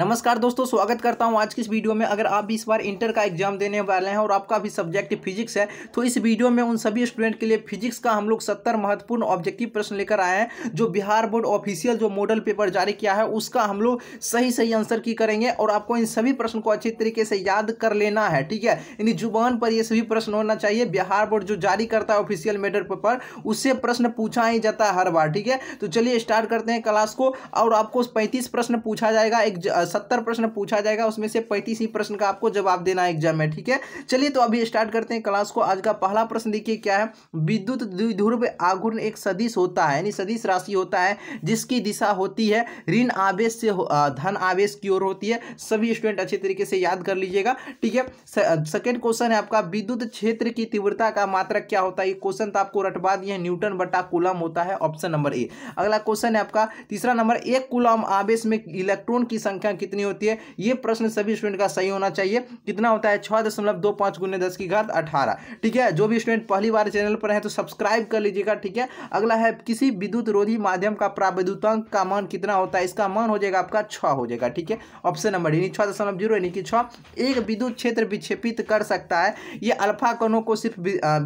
नमस्कार दोस्तों स्वागत करता हूं आज की इस वीडियो में अगर आप भी इस बार इंटर का एग्जाम देने वाले हैं और आपका भी सब्जेक्ट फिजिक्स है तो इस वीडियो में उन सभी स्टूडेंट के लिए फिजिक्स का हम लोग सत्तर महत्वपूर्ण ऑब्जेक्टिव प्रश्न लेकर आए हैं जो बिहार बोर्ड ऑफिशियल जो मॉडल पेपर जारी किया है उसका हम लोग सही सही आंसर की करेंगे और आपको इन सभी प्रश्न को अच्छी तरीके से याद कर लेना है ठीक है यानी जुबान पर ये सभी प्रश्न होना चाहिए बिहार बोर्ड जो जारी करता है ऑफिशियल मेडल पेपर उससे प्रश्न पूछा ही जाता है हर बार ठीक है तो चलिए स्टार्ट करते हैं क्लास को और आपको पैंतीस प्रश्न पूछा जाएगा एक सत्तर प्रश्न पूछा जाएगा उसमें से पैंतीस ही प्रश्न का आपको जवाब देना है एग्जाम में ठीक है चलिए तो अभी स्टार्ट करते हैं क्लास को आज का पहला प्रश्न देखिए क्या है विद्युत द्विध्रुव आघूर्ण एक सदिश होता है यानी सदिश राशि होता है जिसकी दिशा होती है ऋण आवेश से धन आवेश की ओर होती है सभी स्टूडेंट अच्छे तरीके से याद कर लीजिएगा ठीक है सेकेंड क्वेश्चन है आपका विद्युत क्षेत्र की तीव्रता का मात्रक क्या होता है क्वेश्चन तो आपको रटवा दिए न्यूटन बटा कुलम होता है ऑप्शन नंबर ए अगला क्वेश्चन है आपका तीसरा नंबर एक कुलम आवेश में इलेक्ट्रॉन की संख्या संख्या कितनी होती है ये प्रश्न सभी स्टूडेंट का सही होना चाहिए कितना होता है छः दशमलव दो पाँच गुने दस की घात अठारह ठीक है जो भी स्टूडेंट पहली बार चैनल पर है तो सब्सक्राइब कर लीजिएगा ठीक है अगला है किसी विद्युत रोधी माध्यम का प्राविद्युतांक का मान कितना होता है इसका मान हो जाएगा आपका छ हो जाएगा ठीक है ऑप्शन नंबर यानी छः दशमलव जीरो यानी कि छः एक विद्युत क्षेत्र विक्षेपित कर सकता है ये अल्फा कणों को सिर्फ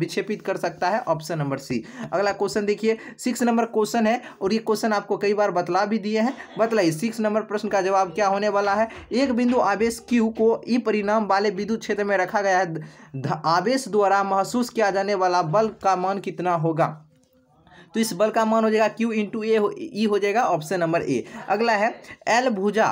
विक्षेपित कर सकता है ऑप्शन नंबर सी अगला क्वेश्चन देखिए सिक्स नंबर क्वेश्चन है और ये क्वेश्चन आपको कई बार बतला भी दिए हैं बतलाइए सिक्स नंबर प्रश्न का जवाब क्या होने वाला है एक बिंदु आवेश क्यू को ई परिणाम वाले विद्युत क्षेत्र में रखा गया है आवेश द्वारा महसूस किया जाने वाला बल का मान कितना होगा तो इस बल का मान हो जाएगा क्यू इंटू ए हो जाएगा ऑप्शन नंबर ए अगला है एल भुजा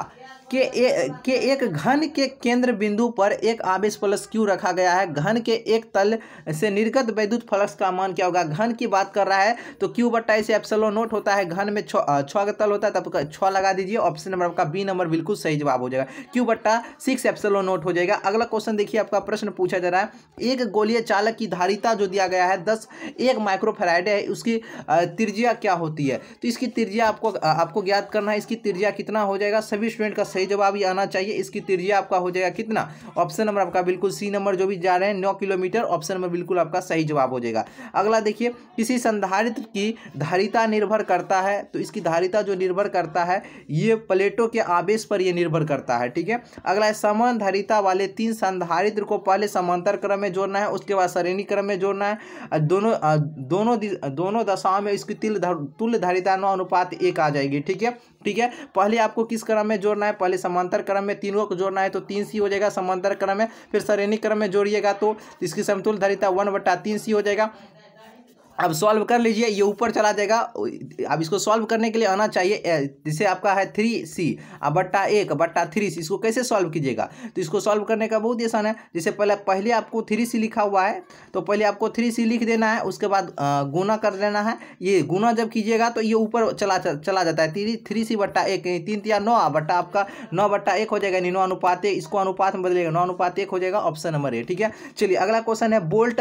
के, ए, के एक घन के केंद्र बिंदु पर एक आवेश प्लस क्यू रखा गया है घन के एक तल से निर्गत वैद्युत फ्लक्स का मान क्या होगा घन की बात कर रहा है तो क्यू बट्टा इसे एप्सलो नोट होता है घन में छ का तल होता है तब छः लगा दीजिए ऑप्शन नंबर आपका बी नंबर बिल्कुल सही जवाब हो जाएगा क्यू बट्टा सिक्स एप्सलो नोट हो जाएगा अगला क्वेश्चन देखिए आपका प्रश्न पूछा जा रहा है एक गोलीय चालक की धारिता जो दिया गया है दस एक माइक्रोफेराइडे है उसकी तिरजिया क्या होती है तो इसकी तिरजिया आपको आपको ज्ञात करना है इसकी तिरजिया कितना हो जाएगा सभी स्टूडेंट का सही जवाब ये आना चाहिए इसकी त्रिज्या आपका हो जाएगा कितना ऑप्शन नंबर आपका बिल्कुल सी नंबर जो भी जा रहे हैं नौ किलोमीटर ऑप्शन नंबर बिल्कुल आपका सही जवाब हो जाएगा अगला देखिए किसी संधारित्र की धारिता निर्भर करता है तो इसकी धारिता जो निर्भर करता है ये प्लेटों के आवेश पर यह निर्भर करता है ठीक है अगला समान धारिता वाले तीन संधारित्र को पहले समांतर क्रम में जोड़ना है उसके बाद श्रेणी क्रम में जोड़ना है दोनों दोनों दोनों दशाओं में इसकी तिल तुल्य धारिता नौ अनुपात एक आ जाएगी ठीक है ठीक है पहले आपको किस क्रम में जोड़ना है पहले समांतर क्रम में तीनों को जोड़ना है तो तीन सी हो जाएगा समांतर क्रम में फिर श्रेणी क्रम में जोड़िएगा तो इसकी समतुल धरिता वन बट्टा तीन सी हो जाएगा अब सॉल्व कर लीजिए ये ऊपर चला जाएगा अब इसको सॉल्व करने के लिए आना चाहिए जैसे आपका है थ्री सी अब बट्टा एक बट्टा थ्री सी इसको कैसे सॉल्व कीजिएगा तो इसको सॉल्व करने का बहुत ही आसान है जैसे पहले पहले आपको थ्री सी लिखा हुआ है तो पहले आपको थ्री सी लिख देना है उसके बाद गुना कर लेना है ये गुना जब कीजिएगा तो ये ऊपर चला चला जाता है थ्री थ्री सी बट्टा एक तीन तिया नौ बट्टा आपका नौ बट्टा एक हो जाएगा नहीं नौ अनुपात एक इसको अनुपात में बदलेगा नौ अनुपात एक हो जाएगा ऑप्शन नंबर ए ठीक है चलिए अगला क्वेश्चन है बोल्ट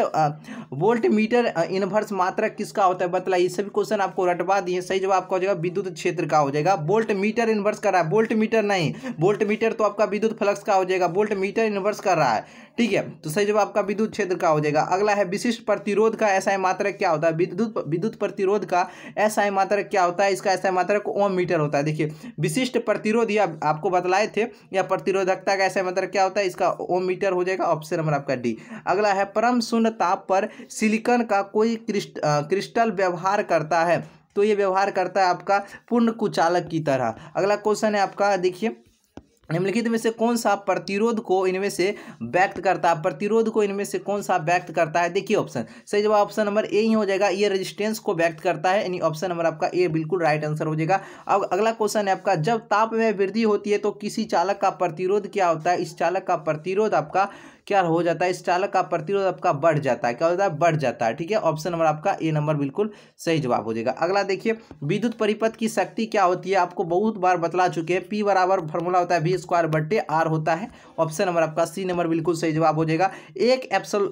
बोल्ट मीटर इनवर्स मात्रक किसका होता है बतलाइए सभी क्वेश्चन आपको रटवा दिए सही जवाब आपका हो जाएगा विद्युत क्षेत्र का हो जाएगा बोल्ट मीटर इन्वर्स कर रहा है बोल्ट मीटर नहीं बोल्ट मीटर तो आपका विद्युत फ्लक्स का हो जाएगा बोल्ट मीटर इन्वर्स कर रहा है ठीक है तो सही जब आपका विद्युत क्षेत्र का हो जाएगा अगला है विशिष्ट प्रतिरोध का ऐसा मात्रक क्या होता है विद्युत विद्युत प्रतिरोध का ऐसा मात्रक क्या होता है इसका ऐसा मात्रक ओम मीटर होता है देखिए विशिष्ट प्रतिरोध या आपको बतलाए थे या प्रतिरोधकता का ऐसा मात्रक क्या होता है इसका ओम मीटर हो जाएगा ऑप्शन नंबर आपका डी अगला है परम शून्य ताप पर सिलिकन का कोई क्रिस्ट, क्रिस्टल व्यवहार करता है तो ये व्यवहार करता है आपका पूर्ण कुचालक की तरह अगला क्वेश्चन है आपका देखिए निम्नलिखित में से कौन सा प्रतिरोध को इनमें से व्यक्त करता है प्रतिरोध को इनमें से कौन सा व्यक्त करता है देखिए ऑप्शन सही जवाब ऑप्शन नंबर ए ही हो जाएगा ये रेजिस्टेंस को व्यक्त करता है यानी ऑप्शन नंबर आपका ए बिल्कुल राइट आंसर हो जाएगा अब अगला क्वेश्चन है आपका जब ताप में वृद्धि होती है तो किसी चालक का प्रतिरोध क्या होता है इस चालक का प्रतिरोध आपका क्या हो जाता है इस चालक का प्रतिरोध आपका बढ़ जाता है क्या होता है बढ़ जाता है ठीक है ऑप्शन नंबर आपका ए नंबर बिल्कुल सही जवाब हो जाएगा अगला देखिए विद्युत परिपथ की शक्ति क्या होती है आपको बहुत बार बतला चुके हैं पी बराबर फॉर्मूला होता है वी स्क्वायर बट्टे आर होता है ऑप्शन नंबर आपका सी नंबर बिल्कुल सही जवाब हो जाएगा एक एप्सल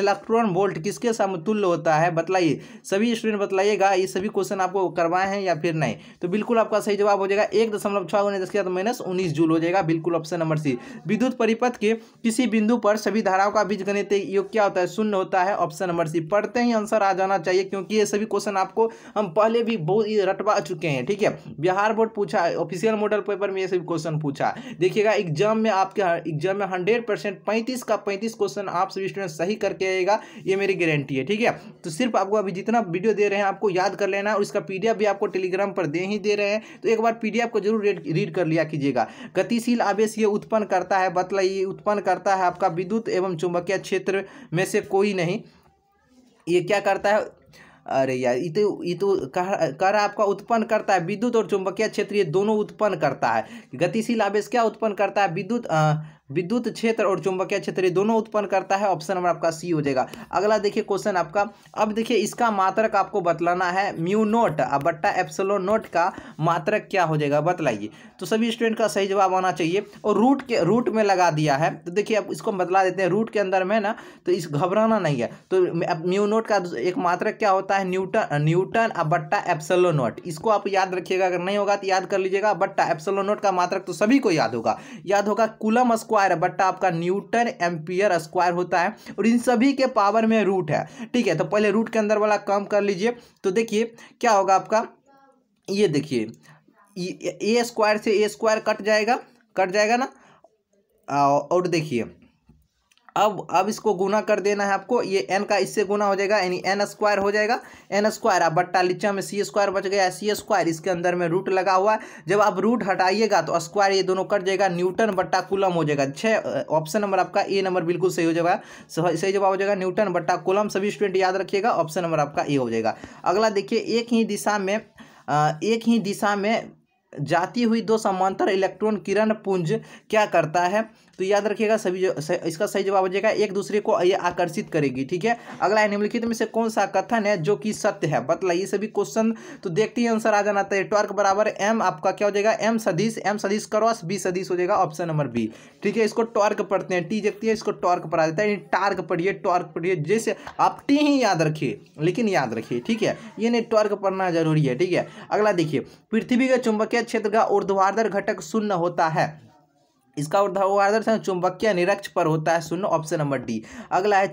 इलेक्ट्रॉन वोल्ट किसके समतुल्य होता है बतलाइए सभी स्टूडेंट बतलाइएगा ये सभी क्वेश्चन आपको करवाए हैं या फिर नहीं तो बिल्कुल आपका सही जवाब हो जाएगा एक दशमलव छः माइनस उन्नीस जूल हो जाएगा बिल्कुल ऑप्शन नंबर सी विद्युत परिपथ के किसी बिंदु बिंदु पर सभी धाराओं का बीज गणित योग क्या होता है शून्य होता है ऑप्शन नंबर सी पढ़ते ही आंसर आ जाना चाहिए क्योंकि ये सभी क्वेश्चन आपको हम पहले भी बहुत रटवा चुके हैं ठीक है बिहार बोर्ड पूछा ऑफिशियल मॉडल पेपर में ये सभी क्वेश्चन पूछा देखिएगा एग्जाम में आपके एग्जाम में हंड्रेड परसेंट का पैंतीस क्वेश्चन आप सभी स्टूडेंट सही करके आएगा ये मेरी गारंटी है ठीक है तो सिर्फ आपको अभी जितना वीडियो दे रहे हैं आपको याद कर लेना और इसका पी भी आपको टेलीग्राम पर दे ही दे रहे हैं तो एक बार पी को जरूर रीड कर लिया कीजिएगा गतिशील आवेश ये उत्पन्न करता है बतलाइए उत्पन्न करता है आप आपका विद्युत एवं चुंबकीय क्षेत्र में से कोई नहीं ये क्या करता है अरे यार ये तो ये तो कर आपका उत्पन्न करता है विद्युत और चुंबकीय क्षेत्र ये दोनों उत्पन्न करता है गतिशील आवेश क्या उत्पन्न करता है विद्युत विद्युत क्षेत्र और चुंबकीय क्षेत्र ये दोनों उत्पन्न करता है ऑप्शन नंबर आपका सी हो जाएगा अगला देखिए क्वेश्चन आपका अब देखिए इसका मात्रक आपको बतलाना है म्यू नोट बट्टा एप्सलो नोट का मात्रक क्या हो जाएगा बतलाइए तो सभी स्टूडेंट का सही जवाब आना चाहिए और रूट के रूट में लगा दिया है तो देखिए अब इसको बतला देते हैं रूट के अंदर में ना तो इस घबराना नहीं है तो अब म्यू नोट का एक मात्रक क्या होता है न्यूटन न्यूटन बट्टा एप्सलो नोट इसको आप याद रखिएगा अगर नहीं होगा तो याद कर लीजिएगा बट्टा एप्सलो नोट का मात्रक तो सभी को याद होगा याद होगा कुलम स्क्वायर स्क्वायर है बट्टा आपका न्यूटन एम्पियर स्क्वायर होता है और इन सभी के पावर में रूट है ठीक है तो पहले रूट के अंदर वाला कम कर लीजिए तो देखिए क्या होगा आपका ये देखिए ए स्क्वायर से ए स्क्वायर कट जाएगा कट जाएगा ना और देखिए अब अब इसको गुना कर देना है आपको ये एन का इससे गुना हो जाएगा यानी एन स्क्वायर हो जाएगा एन स्क्वायर अब बट्टा लिच्चा में सी स्क्वायर बच गया सी स्क्वायर इसके अंदर में रूट लगा हुआ है जब आप रूट हटाइएगा तो स्क्वायर ये दोनों कट जाएगा न्यूटन बट्टा कुलम हो जाएगा छः ऑप्शन नंबर आपका ए नंबर बिल्कुल सही हो जाएगा सही जवाब हो जाएगा न्यूटन बट्टा कुलम सभी स्टूडेंट याद रखिएगा ऑप्शन नंबर आपका ए हो जाएगा अगला देखिए एक ही दिशा में एक ही दिशा में जाती हुई दो समांतर इलेक्ट्रॉन किरण पुंज क्या करता है तो याद रखिएगा सभी जो इसका सही जवाब हो जाएगा एक दूसरे को ये आकर्षित करेगी ठीक है अगला है निम्नलिखित में से कौन सा कथन है जो कि सत्य है बतलाइए सभी क्वेश्चन तो देखते ही आंसर आ जाना है ट्वर्क बराबर एम आपका क्या हो जाएगा एम सदीश एम सदीश क्रॉस बी सदीश हो जाएगा ऑप्शन नंबर बी ठीक है इसको टॉर्क पढ़ते हैं टी देखती है इसको टॉर्क पढ़ा देता है टार्क पढ़िए टॉर्क पढ़िए जैसे आप टी ही याद रखिए लेकिन याद रखिए ठीक है ये नहीं टॉर्क पढ़ना जरूरी है ठीक है अगला देखिए पृथ्वी के चुंबकीय क्षेत्र का ऊर्ध्वाधर घटक शून्य होता है इसका ऊर्ध्वाधर चुंबकीय निरक्ष पर होता है शून्य ऑप्शन नंबर डी अगला है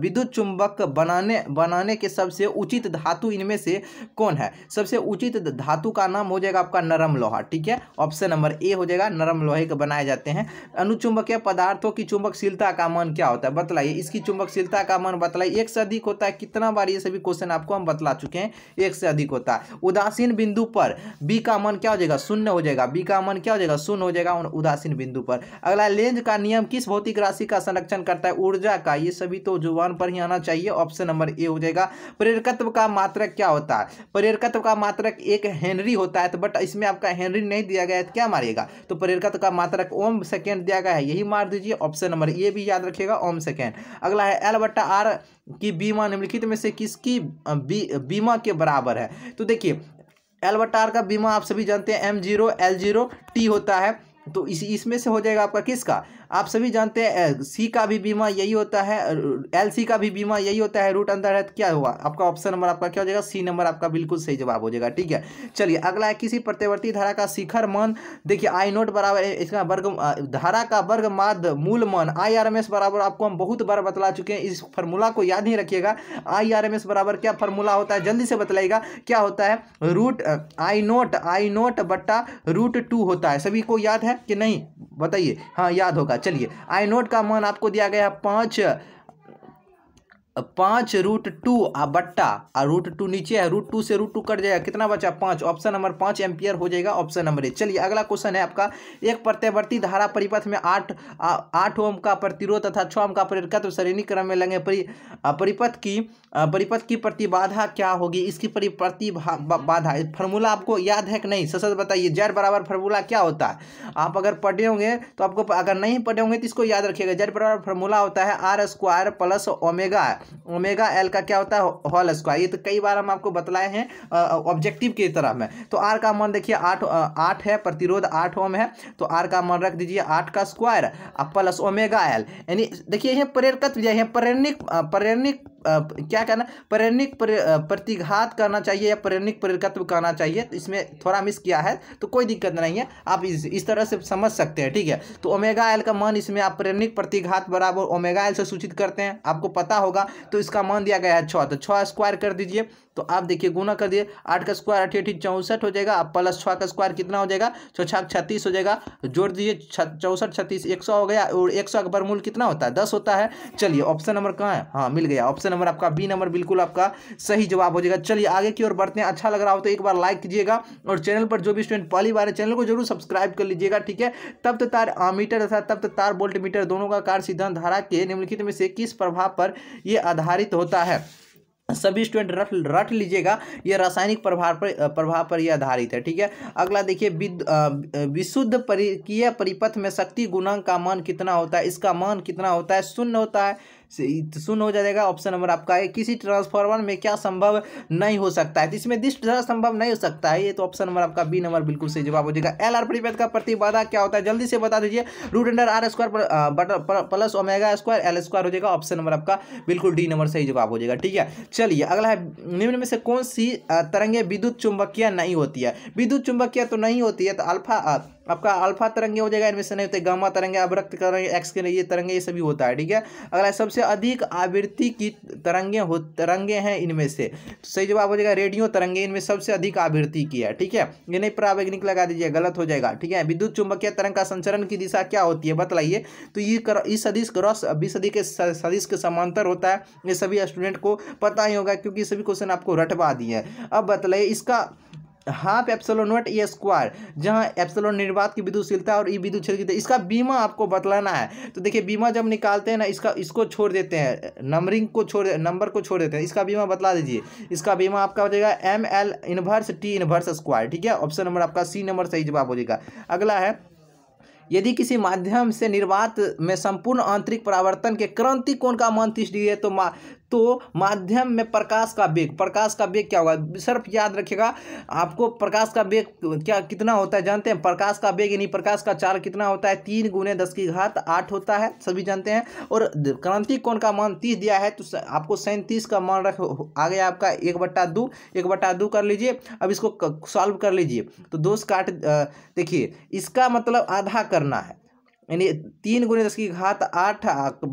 विद्युत चुंबक बनाने बनाने के सबसे उचित धातु इनमें से कौन है सबसे उचित धातु का नाम हो जाएगा आपका नरम लोहा ठीक है ऑप्शन नंबर ए हो जाएगा नरम लोहे के बनाए जाते हैं अनुचुंबकीय पदार्थों की चुंबकशीलता का मान क्या होता है बतलाइए इसकी चुंबकशीलता का मान बतलाइए एक से अधिक होता है कितना बार ये सभी क्वेश्चन आपको हम बतला चुके हैं एक से अधिक होता है उदासीन बिंदु पर बी का मन क्या हो जाएगा शून्य हो जाएगा बी का मन क्या हो जाएगा शून्य हो जाएगा उदासीन बिंदु बिंदु पर अगला लेंज का नियम किस भौतिक राशि का संरक्षण करता है ऊर्जा का ये सभी तो जुबान पर ही आना चाहिए ऑप्शन नंबर ए हो जाएगा प्रेरकत्व का मात्रक क्या होता है प्रेरकत्व का मात्रक एक हेनरी होता है तो बट इसमें आपका हेनरी नहीं दिया गया है तो क्या मारेगा तो प्रेरकत्व का मात्रक ओम सेकेंड दिया गया है यही मार दीजिए ऑप्शन नंबर ए भी याद रखिएगा ओम सेकेंड अगला है एल बट्टा आर की बीमा निम्नलिखित में से किसकी बीमा के बराबर है तो देखिए एल आर का बीमा आप सभी जानते हैं M zero L zero T होता है तो इसी इसमें से हो जाएगा आपका किसका आप सभी जानते हैं सी का भी बीमा यही होता है एल सी का भी बीमा यही होता है रूट अंदर है क्या हुआ आपका ऑप्शन नंबर आपका क्या हो जाएगा सी नंबर आपका बिल्कुल सही जवाब हो जाएगा ठीक है चलिए अगला है किसी प्रतिवर्ती धारा का शिखर मान देखिए आई नोट बराबर इसका वर्ग धारा का वर्ग माद मूल मान आई आर एम एस बराबर आपको हम बहुत बार बतला चुके हैं इस फॉर्मूला को याद नहीं रखिएगा आई आर एम एस बराबर क्या फार्मूला होता है जल्दी से बतलाइएगा क्या होता है root I nought I nought बट्टा रूट टू होता है सभी को याद है कि नहीं बताइए हाँ याद होगा होगा चलिए नोट का मान आपको दिया गया है पाँच पाँच रूट टू आ बट्टा आ रूट टू नीचे है रूट टू से रूट टू कट जाएगा कितना बचा पाँच ऑप्शन नंबर पाँच एम्पियर हो जाएगा ऑप्शन नंबर ए चलिए अगला क्वेश्चन है आपका एक प्रत्यवर्ती धारा परिपथ में आठ आठ ओम का प्रतिरोध तथा छः ओम का प्रेरकत्व तो श्रेणी क्रम में लगे परि, परिपथ की परिपथ की प्रतिबाधा क्या होगी इसकी प्रतिभा बाधा फार्मूला आपको याद है कि नहीं ससद बताइए जेड बराबर फार्मूला क्या होता है आप अगर पढ़े होंगे तो आपको अगर नहीं पढ़े होंगे तो इसको याद रखिएगा जेड बराबर फार्मूला होता है R square plus omega omega L का क्या होता है होल स्क्वायर ये तो कई बार हम आपको बतलाए हैं ऑब्जेक्टिव की तरह में तो आर का मन देखिए आठ आठ है प्रतिरोध आठ ओम है तो आर का मन रख दीजिए आठ का स्क्वायर और प्लस ओमेगा एल यानी देखिए यह प्रेरकत्व यह प्रेरणिक प्रेरणिक क्या कहना प्रेरणिक प्रतिघात करना चाहिए या प्रेरणिक प्रेरकत्व करना चाहिए तो इसमें थोड़ा मिस किया है तो कोई दिक्कत नहीं है आप इस इस तरह से समझ सकते हैं ठीक है तो ओमेगा एल का मान इसमें आप प्रेरणिक प्रतिघात बराबर ओमेगा एल से सूचित करते हैं आपको पता होगा तो इसका मान दिया गया है छः तो छः स्क्वायर कर दीजिए तो आप देखिए गुना कर दिए आठ का स्क्वायर अठी अठी चौंसठ हो जाएगा आप प्लस छः का स्क्वायर कितना हो जाएगा छः तो छः छत्तीस हो जाएगा जोड़ दीजिए चौंसठ छत्तीस एक सौ हो गया और एक सौ का बरमूल कितना होता है दस होता है चलिए ऑप्शन नंबर कहाँ है हाँ मिल गया ऑप्शन नंबर आपका बी नंबर बिल्कुल आपका सही जवाब हो जाएगा चलिए आगे की ओर बढ़ते हैं अच्छा लग रहा हो तो एक बार लाइक कीजिएगा और चैनल पर जो भी स्टूडेंट पहली बार है चैनल को जरूर सब्सक्राइब कर लीजिएगा ठीक है तब तार मीटर तथा तब तार बोल्ट मीटर दोनों का कार्य सिद्धांत धारा के निम्नलिखित में से किस प्रभाव पर यह आधारित होता है सभी स्टूडेंट रख रट लीजिएगा ये रासायनिक प्रभाव पर प्रभाव पर यह आधारित है ठीक है अगला देखिए विशुद्ध परिकीय परिपथ में शक्ति गुणांक का मान कितना होता है इसका मान कितना होता है शून्य होता है शून्य तो हो जाएगा ऑप्शन नंबर आपका है किसी ट्रांसफार्मर में क्या संभव नहीं हो सकता है तो इसमें दिस संभव नहीं हो सकता है ये तो ऑप्शन नंबर आपका बी नंबर बिल्कुल सही जवाब हो जाएगा एल आर परिपथ का प्रतिबाधा क्या होता है जल्दी से बता दीजिए root under R square plus omega square L square हो जाएगा ऑप्शन नंबर आपका बिल्कुल डी नंबर सही जवाब हो जाएगा ठीक है चलिए अगला है निम्न में से कौन सी तरंगे विद्युत चुंबकीय नहीं होती है विद्युत चुंबकीय तो नहीं होती है तो अल्फा आपका अल्फा तरंगे हो जाएगा इनमें से नहीं होते गामा तरंगे अवरक्त तरंगे एक्स के लिए तरंगे ये सभी होता है ठीक है अगला सबसे अधिक आवृत्ति की तरंगे हो तरंगे हैं इनमें से तो सही जवाब हो जाएगा रेडियो तरंगे इनमें सबसे अधिक आवृत्ति की है ठीक है ये नहीं प्रावैज्ञानिक लगा दीजिए गलत हो जाएगा ठीक है विद्युत चुंबकीय तरंग का संचरण की दिशा क्या होती है बतलाइए तो ये इस सदीश क्रॉस बीस सदी के सदीश के समांतर होता है ये सभी स्टूडेंट को पता ही होगा क्योंकि सभी क्वेश्चन आपको रटवा दिए हैं अब बतलाइए इसका half epsilon naught A square जहाँ एप्सलोन निर्वात की विद्युतशीलता और ई विद्युत क्षेत्र की इसका बीमा आपको बतलाना है तो देखिए बीमा जब निकालते हैं ना इसका इसको छोड़ देते हैं नंबरिंग को छोड़ नंबर को छोड़ देते हैं इसका बीमा बतला दीजिए इसका बीमा आपका हो जाएगा M L inverse T inverse square ठीक है ऑप्शन नंबर आपका सी नंबर सही जवाब हो जाएगा अगला है यदि किसी माध्यम से निर्वात में संपूर्ण आंतरिक परावर्तन के क्रांति कोण का मान तीस डिग्री है तो तो माध्यम में प्रकाश का वेग प्रकाश का वेग क्या होगा सिर्फ याद रखिएगा आपको प्रकाश का वेग क्या कितना होता है जानते हैं प्रकाश का वेग यानी प्रकाश का चाल कितना होता है तीन गुने दस की घात आठ होता है सभी जानते हैं और क्रांति कौन का मान तीस दिया है तो आपको सैंतीस का मान रख आ गया आपका एक बट्टा दो एक बट्टा दो कर लीजिए अब इसको सॉल्व कर लीजिए तो दोस्त काट देखिए इसका मतलब आधा करना है यानी तीन गुने दस की घात आठ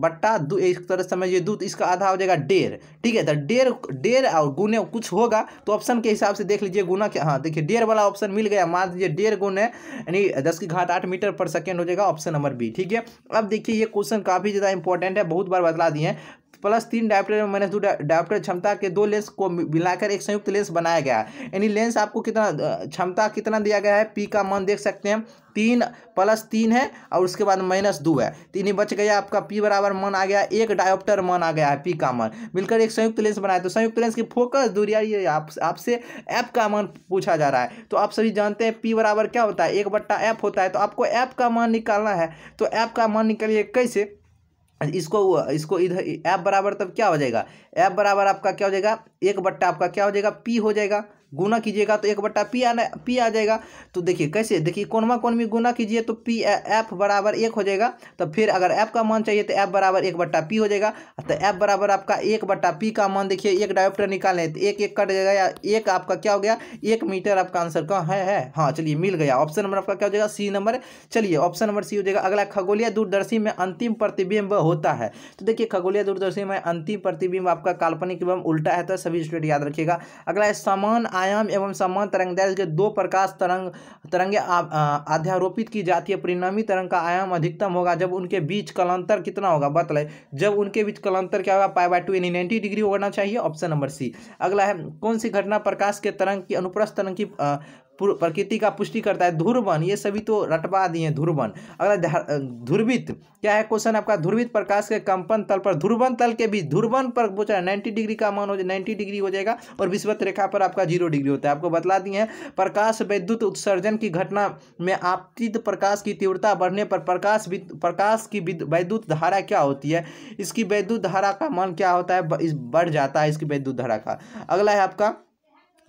बट्टा दो एक तरह समझिए दो तो इसका आधा हो जाएगा डेढ़ ठीक है तो डेढ़ डेढ़ और गुने कुछ होगा तो ऑप्शन के हिसाब से देख लीजिए गुना क्या हाँ देखिए डेढ़ वाला ऑप्शन मिल गया मान लीजिए डेढ़ गुने यानी दस की घात आठ मीटर पर सेकेंड हो जाएगा ऑप्शन नंबर बी ठीक है अब देखिए ये क्वेश्चन काफ़ी ज़्यादा इंपॉर्टेंट है बहुत बार बदला दिए हैं प्लस तीन डायप्टर एवं माइनस दो डायोप्टर क्षमता के दो लेंस को मिलाकर एक संयुक्त लेंस बनाया गया है यानी लेंस आपको कितना क्षमता कितना दिया गया है पी का मान देख सकते हैं तीन प्लस तीन है और उसके बाद माइनस दो है तीन ही बच गया आपका पी बराबर मन आ गया एक डायोप्टर मन आ गया है पी का मन मिलकर एक संयुक्त लेंस बनाया तो संयुक्त लेंस की फोकस दूरिया ये है आपसे ऐप का मान पूछा जा रहा है तो आप सभी जानते हैं पी बराबर क्या होता है एक बट्टा ऐप होता है तो आपको ऐप का मान निकालना है तो ऐप का मान निकालिए कैसे इसको इसको इधर ऐप बराबर तब क्या हो जाएगा ऐप बराबर आपका क्या हो जाएगा एक बट्टा आपका क्या हो जाएगा पी हो जाएगा गुना कीजिएगा तो एक बट्टा पी आना पी आ जाएगा तो देखिए कैसे देखिए कोनमा कोन में गुना कीजिए तो पी एफ बराबर एक हो जाएगा तो फिर अगर एफ का मान चाहिए तो एफ बराबर एक बट्टा पी हो जाएगा तो एफ बराबर आपका एक बट्टा पी का मान देखिए एक डायोप्टर निकालें तो एक एक कट जाएगा या एक आपका क्या हो गया एक मीटर आपका आंसर का है है हाँ चलिए मिल गया ऑप्शन नंबर आपका क्या हो जाएगा सी नंबर चलिए ऑप्शन नंबर सी हो जाएगा अगला खगोलिया दूरदर्शी में अंतिम प्रतिबिंब होता है तो देखिए खगोलिया दूरदर्शी में अंतिम प्रतिबिंब आपका काल्पनिक एवं उल्टा है तो सभी स्टूडेंट याद रखिएगा अगला सामान आयाम एवं समान तरंग दैट के दो प्रकाश तरंग तरंगे अध्यारोपित की जाती है परिणामी तरंग का आयाम अधिकतम होगा जब उनके बीच कलांतर कितना होगा बतलाए जब उनके बीच कलांतर क्या होगा पाई बाई टू यानी नाइन्टी डिग्री होना चाहिए ऑप्शन नंबर सी अगला है कौन सी घटना प्रकाश के तरंग की अनुप्रस्थ तरंग की प्रकृति का पुष्टि करता है ध्रुवन ये सभी तो रटवा दिए ध्रुवन अगला ध्रुवित क्या है क्वेश्चन आपका ध्रुवित प्रकाश के कंपन तल पर ध्रुवन तल के बीच ध्रुवन पर पूछा नाइन्टी डिग्री का मान हो जाए नाइन्टी डिग्री हो जाएगा और विश्वत रेखा पर आपका जीरो डिग्री होता है आपको बतला दिए हैं प्रकाश वैद्युत उत्सर्जन की घटना में आपतित प्रकाश की तीव्रता बढ़ने पर प्रकाश प्रकाश की वैद्युत धारा क्या होती है इसकी वैद्युत धारा का मान क्या होता है बढ़ जाता है इसकी वैद्युत धारा का अगला है आपका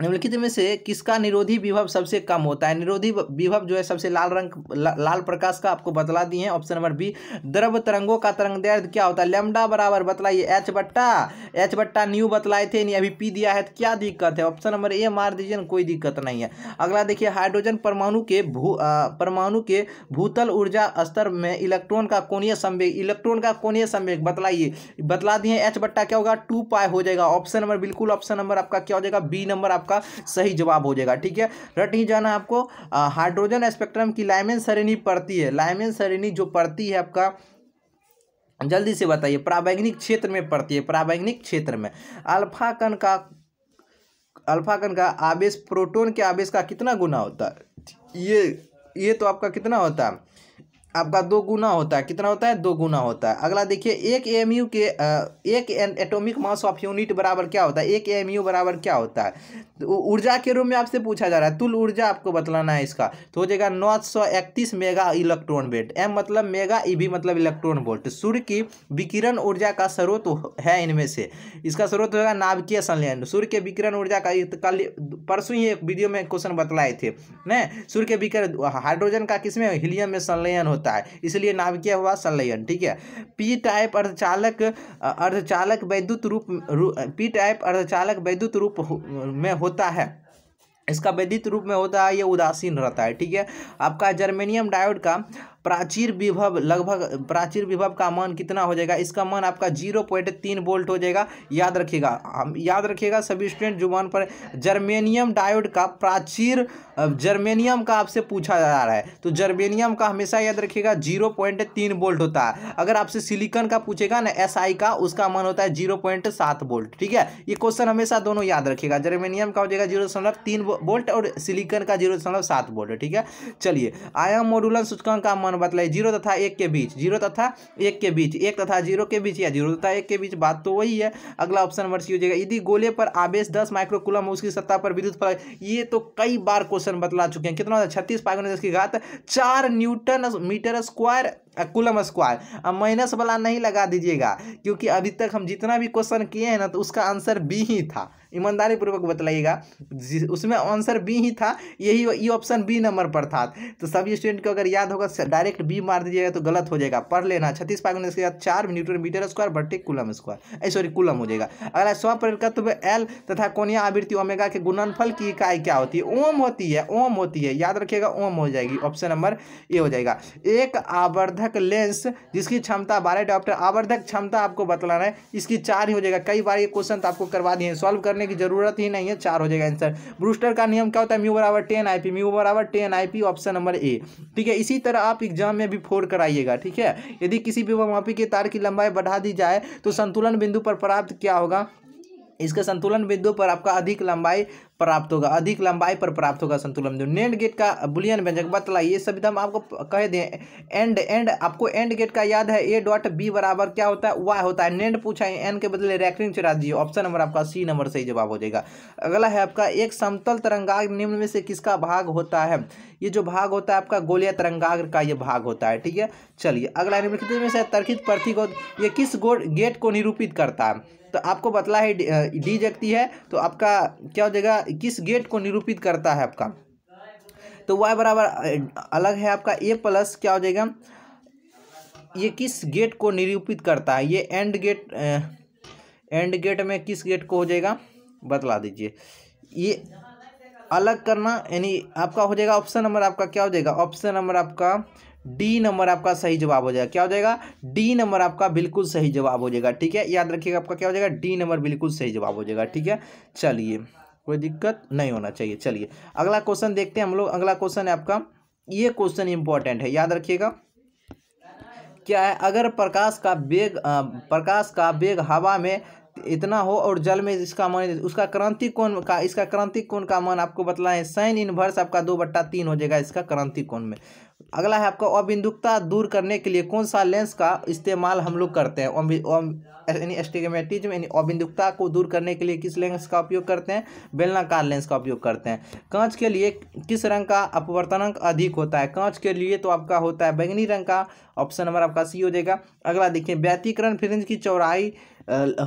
निम्नलिखित में से किसका निरोधी विभव सबसे कम होता है निरोधी विभव जो है सबसे लाल रंग ला, लाल प्रकाश का आपको बतला दिए हैं ऑप्शन नंबर बी द्रव तरंगों का तरंग दर्द क्या होता है लेमडा बराबर बतलाइए एच बट्टा एच बट्टा न्यू बतलाए थे नहीं अभी पी दिया है तो क्या दिक्कत है ऑप्शन नंबर ए मार दीजिए कोई दिक्कत नहीं है अगला देखिए हाइड्रोजन परमाणु के भू परमाणु के भूतल ऊर्जा स्तर में इलेक्ट्रॉन का कोणीय संवेग इलेक्ट्रॉन का कोणीय संवेग बतलाइए बतला दिए एच बट्टा क्या होगा टू पाए हो जाएगा ऑप्शन नंबर बिल्कुल ऑप्शन नंबर आपका क्या हो जाएगा बी नंबर आपका सही जवाब हो जाएगा ठीक है रट ही जाना आपको हाइड्रोजन स्पेक्ट्रम की लाइमेन सरेनी पड़ती है लाइमेन सरेनी जो पड़ती है आपका जल्दी से बताइए प्रावैज्ञिक क्षेत्र में पड़ती है प्रावैज्ञिक क्षेत्र में अल्फा कण का अल्फा कण का आवेश प्रोटोन के आवेश का कितना गुना होता है ये ये तो आपका कितना होता है आपका दो गुना होता है कितना होता है दो गुना होता है अगला देखिए एक एम के एक एटॉमिक मास ऑफ यूनिट बराबर क्या होता है एक एम बराबर क्या होता है ऊर्जा के रूप में आपसे पूछा जा रहा है तुल ऊर्जा आपको बतलाना है इसका तो हो जाएगा नौ सौ इकतीस मेगा इलेक्ट्रॉन वेट एम मतलब मेगा ई भी मतलब इलेक्ट्रॉन वोल्ट सूर्य की विकिरण ऊर्जा का स्रोत है इनमें से इसका स्रोत होगा नाभिकीय संलयन सूर्य के विकिरण ऊर्जा का कल परसों ही एक वीडियो में क्वेश्चन बतलाए थे न सूर्य के विकिरण हाइड्रोजन का किसमें हीलियम में संलयन होता है इसलिए नाभिकीय हुआ संलयन ठीक है पी टाइप अर्धचालक अर्धचालक वैद्युत रूप पी टाइप अर्धचालक वैद्युत रूप में होता है इसका वैदित रूप में होता है ये उदासीन रहता है ठीक है आपका जर्मेनियम डायोड का प्राचीर विभव लगभग प्राचीर विभव का मान कितना हो जाएगा इसका मान आपका जीरो पॉइंट तीन वोल्ट हो जाएगा याद रखिएगा हम याद रखिएगा सभी स्टूडेंट जुबान पर जर्मेनियम डायोड का प्राचीर जर्मेनियम का आपसे पूछा जा रहा है तो जर्मेनियम का हमेशा याद रखिएगा जीरो पॉइंट तीन वोल्ट होता है अगर आपसे सिलिकन का पूछेगा ना एस आई का उसका मान होता है जीरो पॉइंट सात वोल्ट ठीक है ये क्वेश्चन हमेशा दोनों याद रखिएगा जर्मेनियम का हो जाएगा जीरो दशमलव तीन वोल्ट और सिलिकन का जीरो दशमलव सात वोल्ट ठीक है चलिए आयाम मोडुलन सूचकांक का मान अनुपात लगाइए जीरो तथा एक के बीच जीरो तथा एक के बीच एक तथा जीरो के बीच या जीरो तथा एक के बीच बात तो वही है अगला ऑप्शन नंबर सी हो जाएगा यदि गोले पर आवेश दस माइक्रोकुलम उसकी सत्ता पर विद्युत फल ये तो कई बार क्वेश्चन बतला चुके हैं कितना छत्तीस पागन की घात चार newton metre square coulomb square अब माइनस वाला नहीं लगा दीजिएगा क्योंकि अभी तक हम जितना भी क्वेश्चन किए हैं ना तो उसका आंसर बी ही था ईमानदारी पूर्वक बतलाइएगा उसमें आंसर बी ही था यही ये ऑप्शन बी नंबर पर था तो सभी स्टूडेंट को अगर याद होगा डायरेक्ट बी मार दीजिएगा तो गलत हो जाएगा पढ़ लेना छत्तीस पागुन इसके बाद चार न्यूट्रन मीटर स्क्वायर बट्टे कुलम स्क्वायर सॉरी कुलम हो जाएगा अगर स्व एल तथा कोनिया आवृत्ति ओमेगा के गुणनफल की इकाई क्या होती है ओम होती है ओम होती है याद रखिएगा ओम हो जाएगी ऑप्शन नंबर ए हो जाएगा एक आवर्धक लेंस जिसकी क्षमता बारह डॉक्टर आवर्धक क्षमता आपको बतलाना है इसकी चार ही हो जाएगा कई बार ये क्वेश्चन तो आपको करवा दिए सॉल्व करने करने की जरूरत ही नहीं है चार हो जाएगा आंसर ब्रूस्टर का नियम क्या होता है म्यू बराबर टेन आई पी म्यू बराबर ten I P option number A ठीक है इसी तरह आप एग्जाम में भी फोर कराइएगा ठीक है यदि किसी भी मापी के तार की लंबाई बढ़ा दी जाए तो संतुलन बिंदु पर प्राप्त क्या होगा इसका संतुलन बिंदु पर आपका अधिक लंबाई प्राप्त होगा अधिक लंबाई पर प्राप्त होगा संतुलन बिंदु नेट गेट का बुलियन व्यंजक बतला ये सब तो हम आपको कह दें एंड एंड आपको एंड गेट का याद है ए डॉट बी बराबर क्या होता है वाई होता है नेट पूछा है एन के बदले रैकिंग चढ़ा दीजिए ऑप्शन नंबर आपका सी नंबर सही जवाब हो जाएगा अगला है आपका एक समतल तरंगाग निम्न में से किसका भाग होता है ये जो भाग होता है आपका गोलिया तरंगाग्र का ये भाग होता है ठीक है चलिए अगला निम्नलिखित में से तर्कित प्रतिगोध ये किस गोड गेट को निरूपित करता है तो आपको बतला है डी जगती है तो आपका क्या हो जाएगा किस गेट को निरूपित करता है आपका तो वाई बराबर अलग है आपका ए प्लस क्या हो जाएगा ये किस गेट को निरूपित करता है ये एंड गेट एंड गेट में किस गेट को हो जाएगा बतला दीजिए ये अलग करना यानी आपका हो जाएगा ऑप्शन नंबर आपका क्या हो जाएगा ऑप्शन नंबर आपका डी नंबर आपका सही जवाब हो जाएगा क्या हो जाएगा डी नंबर आपका बिल्कुल सही जवाब हो जाएगा ठीक है याद रखिएगा आपका क्या हो जाएगा डी नंबर बिल्कुल सही जवाब हो जाएगा ठीक है चलिए कोई दिक्कत नहीं होना चाहिए चलिए अगला क्वेश्चन देखते हैं हम लोग अगला क्वेश्चन है आपका ये क्वेश्चन इंपॉर्टेंट है याद रखिएगा क्या है अगर प्रकाश का वेग प्रकाश का वेग हवा में इतना हो और जल में इसका मान उसका क्रांति कोण का इसका क्रांति कोण का मान आपको बतलाएं साइन इनवर्स आपका दो बट्टा तीन हो जाएगा इसका क्रांति कोण में अगला है आपका अबिंदुकता दूर करने के लिए कौन सा लेंस का इस्तेमाल हम लोग करते हैं यानी एस्टिगमेटिज्म यानी अबिंदुकता को दूर करने के लिए किस लेंस का उपयोग करते हैं बेलनाकार लेंस का उपयोग करते हैं कांच के लिए किस रंग का अपवर्तनांक अधिक होता है कांच के लिए तो आपका होता है बैंगनी रंग का ऑप्शन नंबर आपका सी हो जाएगा अगला देखिए व्यतीकरण फ्रिंज की चौड़ाई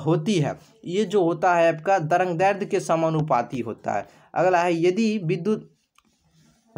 होती है ये जो होता है आपका दरंग दर्द के समानुपाती होता है अगला है यदि विद्युत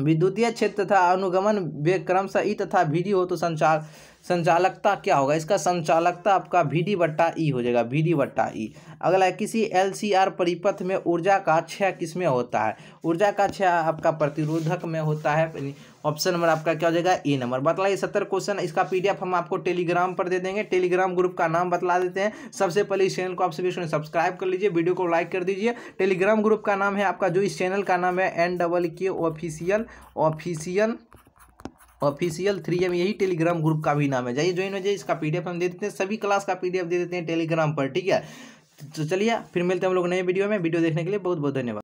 विद्युतीय क्षेत्र तथा अनुगमन वे क्रमश ई तथा वी हो तो संचार संचालकता क्या होगा इसका संचालकता आपका वी डी बट्टा ई e हो जाएगा वी डी बट्टा ई e। अगला है किसी एल सी आर परिपथ में ऊर्जा का क्षय किस में होता है ऊर्जा का क्षय आपका प्रतिरोधक में होता है ऑप्शन नंबर आपका क्या हो जाएगा ए नंबर बतला सत्तर क्वेश्चन इसका पीडीएफ हम आपको टेलीग्राम पर दे देंगे टेलीग्राम ग्रुप का नाम बतला देते हैं सबसे पहले इस चैनल को आप सभी सब्सक्राइब कर लीजिए वीडियो को लाइक कर दीजिए टेलीग्राम ग्रुप का नाम है आपका जो इस चैनल का नाम है N double K official official official three M यही टेलीग्राम ग्रुप का भी नाम है जाइए ज्वाइन हो जाइए इसका पीडीएफ हम दे देते हैं सभी क्लास का पीडीएफ दे देते हैं टेलीग्राम पर ठीक है तो चलिए फिर मिलते हैं हम लोग नए वीडियो में वीडियो देखने के लिए बहुत बहुत धन्यवाद